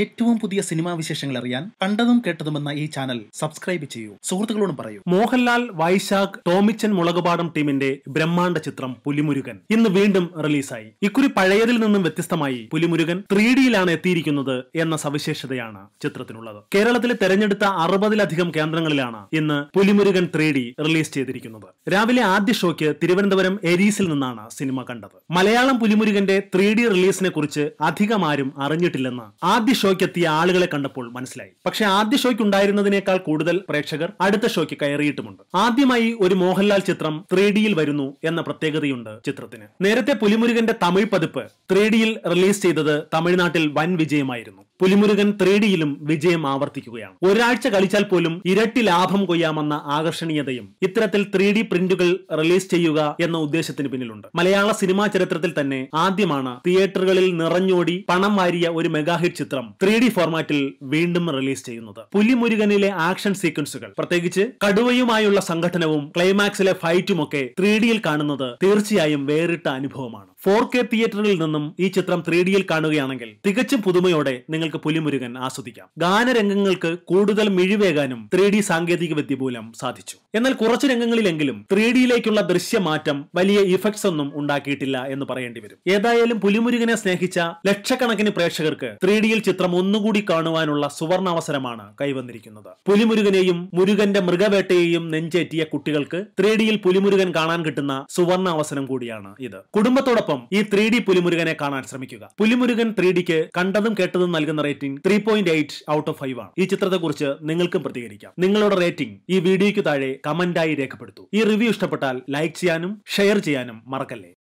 ഏറ്റവും പുതിയ സിനിമാ വിശേഷങ്ങൾ അറിയാൻ കണ്ടതും കേട്ടതുമെന്ന ഈ ചാനൽ സബ്സ്ക്രൈബ് ചെയ്യൂ സുഹൃത്തുക്കളോടും പറയൂ മോഹൻലാൽ വൈശാഖ് ടോമിച്ചൻ മുളകുപാടം ടീമിന്റെ ബ്രഹ്മാണ്ട ചിത്രം പുലിമുരുകൻ ഇന്ന് വീണ്ടും റിലീസായി ഇക്കുറി പഴയതിൽ നിന്നും വ്യത്യസ്തമായി പുലിമുരുകൻ ത്രീ ഡിയിലാണ് എത്തിയിരിക്കുന്നത് എന്ന സവിശേഷതയാണ് ചിത്രത്തിനുള്ളത് കേരളത്തിലെ തെരഞ്ഞെടുത്ത അറുപതിലധികം കേന്ദ്രങ്ങളിലാണ് ഇന്ന് പുലിമുരുകൻ ത്രീ ഡി റിലീസ് ചെയ്തിരിക്കുന്നത് രാവിലെ ആദ്യ ഷോയ്ക്ക് തിരുവനന്തപുരം എരീസിൽ നിന്നാണ് സിനിമ കണ്ടത് മലയാളം പുലിമുരുകന്റെ ത്രീ ഡി റിലീസിനെ കുറിച്ച് അധികമാരും അറിഞ്ഞിട്ടില്ലെന്ന് ആദ്യ ഷോയ്ക്ക് എത്തിയ ആളുകളെ കണ്ടപ്പോൾ മനസ്സിലായി പക്ഷേ ആദ്യ ഷോയ്ക്ക് ഉണ്ടായിരുന്നതിനേക്കാൾ കൂടുതൽ പ്രേക്ഷകർ അടുത്ത ഷോയ്ക്ക് കയറിയിട്ടുമുണ്ട് ആദ്യമായി ഒരു മോഹൻലാൽ ചിത്രം ത്രീ ഡിയിൽ വരുന്നു എന്ന പ്രത്യേകതയുണ്ട് ചിത്രത്തിന് നേരത്തെ പുലിമുരുകന്റെ തമിഴ് പതിപ്പ് ത്രീ ഡിയിൽ റിലീസ് ചെയ്തത് തമിഴ്നാട്ടിൽ വൻ വിജയമായിരുന്നു പുലിമുരുകൻ ഡിയിലും വിജയം ആവർത്തിക്കുകയാണ് ഒരാഴ്ച കളിച്ചാൽ പോലും ഇരട്ടി ലാഭം കൊയ്യാമെന്ന ആകർഷണീയതയും ഇത്തരത്തിൽ ത്രീ ഡി പ്രിന്റുകൾ റിലീസ് ചെയ്യുക എന്ന ഉദ്ദേശത്തിന് പിന്നിലുണ്ട് മലയാള സിനിമാ ചരിത്രത്തിൽ തന്നെ ആദ്യമാണ് തിയേറ്ററുകളിൽ നിറഞ്ഞോടി പണം വാരിയ ഒരു മെഗാഹിറ്റ് ചിത്രം ത്രീ ഡി ഫോർമാറ്റിൽ വീണ്ടും റിലീസ് ചെയ്യുന്നത് പുലിമുരുകനിലെ ആക്ഷൻ സീക്വൻസുകൾ പ്രത്യേകിച്ച് കടുവയുമായുള്ള സംഘടനവും ക്ലൈമാക്സിലെ ഫൈറ്റുമൊക്കെ ത്രീ ഡിയിൽ കാണുന്നത് തീർച്ചയായും വേറിട്ട അനുഭവമാണ് ഫോർ കെ തിയേറ്ററിൽ നിന്നും ഈ ചിത്രം ത്രീ ഡിയിൽ കാണുകയാണെങ്കിൽ തികച്ചും പുതുമയോടെ നിങ്ങൾക്ക് പുലിമുരുകൻ ആസ്വദിക്കാം ഗാനരംഗങ്ങൾക്ക് കൂടുതൽ മിഴിവേകാനും ത്രീ ഡി സാങ്കേതിക വിദ്യ മൂലം സാധിച്ചു എന്നാൽ കുറച്ചു രംഗങ്ങളിലെങ്കിലും ത്രീ ഡിയിലേക്കുള്ള ദൃശ്യമാറ്റം വലിയ ഇഫക്ട്സ് ഒന്നും ഉണ്ടാക്കിയിട്ടില്ല എന്ന് പറയേണ്ടി വരും ഏതായാലും പുലിമുരുകനെ സ്നേഹിച്ച ലക്ഷക്കണക്കിന് പ്രേക്ഷകർക്ക് ത്രീ ഡിയിൽ ചിത്രം ഒന്നുകൂടി കാണുവാനുള്ള അവസരമാണ് കൈവന്നിരിക്കുന്നത് പുലിമുരുകനെയും മുരുകന്റെ മൃഗവേട്ടയെയും നെഞ്ചേറ്റിയ കുട്ടികൾക്ക് ത്രീ ഡിയിൽ പുലിമുരുകൻ കാണാൻ കിട്ടുന്ന അവസരം കൂടിയാണ് ഇത് കുടുംബത്തോടൊപ്പം അതോടൊപ്പം ഈ ത്രീ ഡി പുലിമുരുകനെ കാണാൻ ശ്രമിക്കുക പുലിമുരുകൻ ത്രീ ഡിക്ക് കണ്ടതും കേട്ടതും നൽകുന്ന rating three point eight out of five ആണ് ഈ ചിത്രത്തെക്കുറിച്ച് നിങ്ങൾക്കും പ്രതികരിക്കാം നിങ്ങളുടെ റേറ്റിംഗ് ഈ വീഡിയോയ്ക്ക് താഴെ കമന്റായി രേഖപ്പെടുത്തൂ ഈ റിവ്യൂ ഇഷ്ടപ്പെട്ടാൽ ലൈക്ക് ചെയ്യാനും ഷെയർ ചെയ്യാനും മറക്കല്ലേ